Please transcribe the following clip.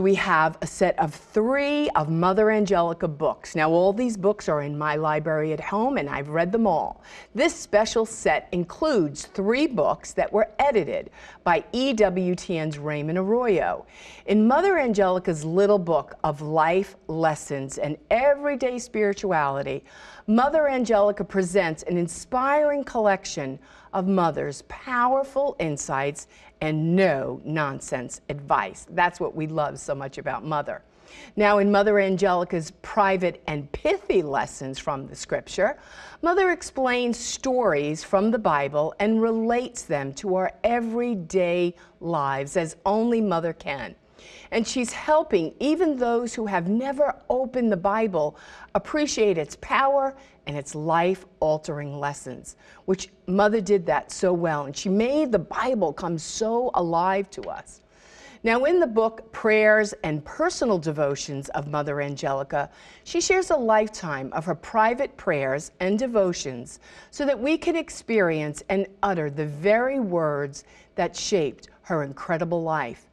we have a set of three of Mother Angelica books. Now, all these books are in my library at home, and I've read them all. This special set includes three books that were edited by EWTN's Raymond Arroyo. In Mother Angelica's little book of life lessons and everyday spirituality, Mother Angelica presents an inspiring collection of Mother's powerful insights and no nonsense advice. That's what we love so much about Mother. Now, in Mother Angelica's private and pithy lessons from the scripture, Mother explains stories from the Bible and relates them to our everyday lives as only Mother can. And she's helping even those who have never opened the Bible appreciate its power and its life altering lessons, which Mother did that so well. And she made the Bible come so alive to us. Now, in the book Prayers and Personal Devotions of Mother Angelica, she shares a lifetime of her private prayers and devotions so that we can experience and utter the very words that shaped her incredible life.